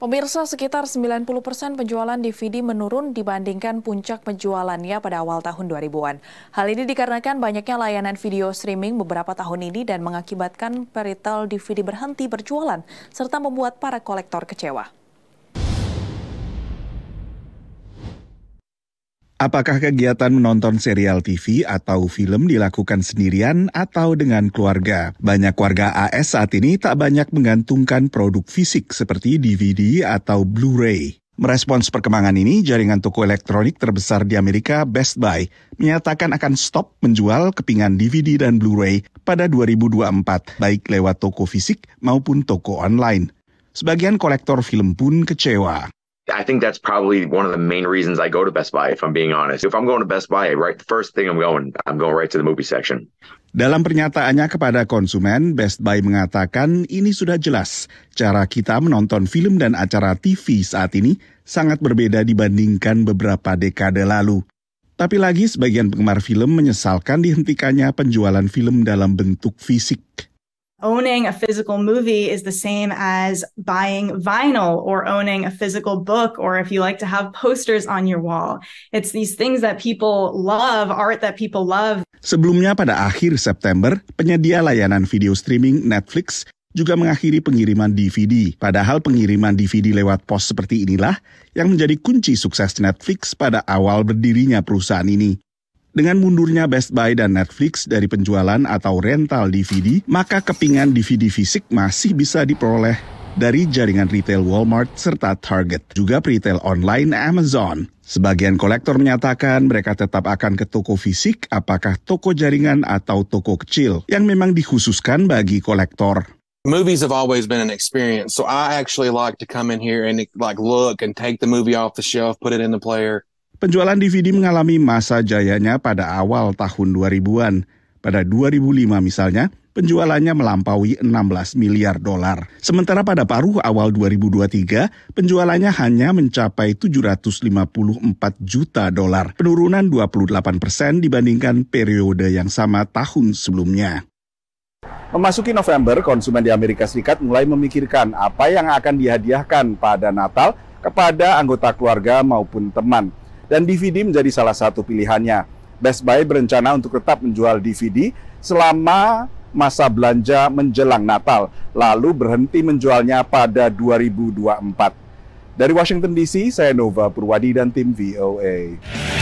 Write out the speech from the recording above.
Pemirsa, sekitar 90 persen penjualan DVD menurun dibandingkan puncak penjualannya pada awal tahun 2000-an. Hal ini dikarenakan banyaknya layanan video streaming beberapa tahun ini dan mengakibatkan peritel DVD berhenti berjualan, serta membuat para kolektor kecewa. Apakah kegiatan menonton serial TV atau film dilakukan sendirian atau dengan keluarga? Banyak warga AS saat ini tak banyak menggantungkan produk fisik seperti DVD atau Blu-ray. Merespons perkembangan ini, jaringan toko elektronik terbesar di Amerika, Best Buy, menyatakan akan stop menjual kepingan DVD dan Blu-ray pada 2024, baik lewat toko fisik maupun toko online. Sebagian kolektor film pun kecewa. I think that's probably one of the main reasons I go to Best Buy. If I'm being honest, if I'm going to Best Buy, right, the first thing I'm going, I'm going right to the movie section. Dalam pernyataannya kepada konsumen, Best Buy mengatakan ini sudah jelas. Cara kita menonton film dan acara TV saat ini sangat berbeda dibandingkan beberapa dekade lalu. Tapi lagi sebagian penggemar film menyesalkan dihentikannya penjualan film dalam bentuk fisik owning a physical movie is the same as buying vinyl or owning a physical book or if you like to have posters on your wall. It's these things that people love, art that people love. Sebelumnya pada akhir September, penyedia layanan video streaming Netflix juga mengakhiri pengiriman DVD. Padahal pengiriman DVD lewat pos seperti inilah yang menjadi kunci sukses Netflix pada awal berdirinya perusahaan ini. Dengan mundurnya Best Buy dan Netflix dari penjualan atau rental DVD, maka kepingan DVD fisik masih bisa diperoleh dari jaringan retail Walmart serta Target, juga retail online Amazon. Sebagian kolektor menyatakan mereka tetap akan ke toko fisik, apakah toko jaringan atau toko kecil yang memang dikhususkan bagi kolektor. movies have always been an experience so i actually like to come in here and like look and take the movie off the shelf put it in the player Penjualan DVD mengalami masa jayanya pada awal tahun 2000-an. Pada 2005 misalnya, penjualannya melampaui 16 miliar dolar. Sementara pada paruh awal 2023, penjualannya hanya mencapai 754 juta dolar, penurunan 28 persen dibandingkan periode yang sama tahun sebelumnya. Memasuki November, konsumen di Amerika Serikat mulai memikirkan apa yang akan dihadiahkan pada Natal kepada anggota keluarga maupun teman dan DVD menjadi salah satu pilihannya. Best Buy berencana untuk tetap menjual DVD selama masa belanja menjelang Natal, lalu berhenti menjualnya pada 2024. Dari Washington DC, saya Nova Purwadi dan tim VOA.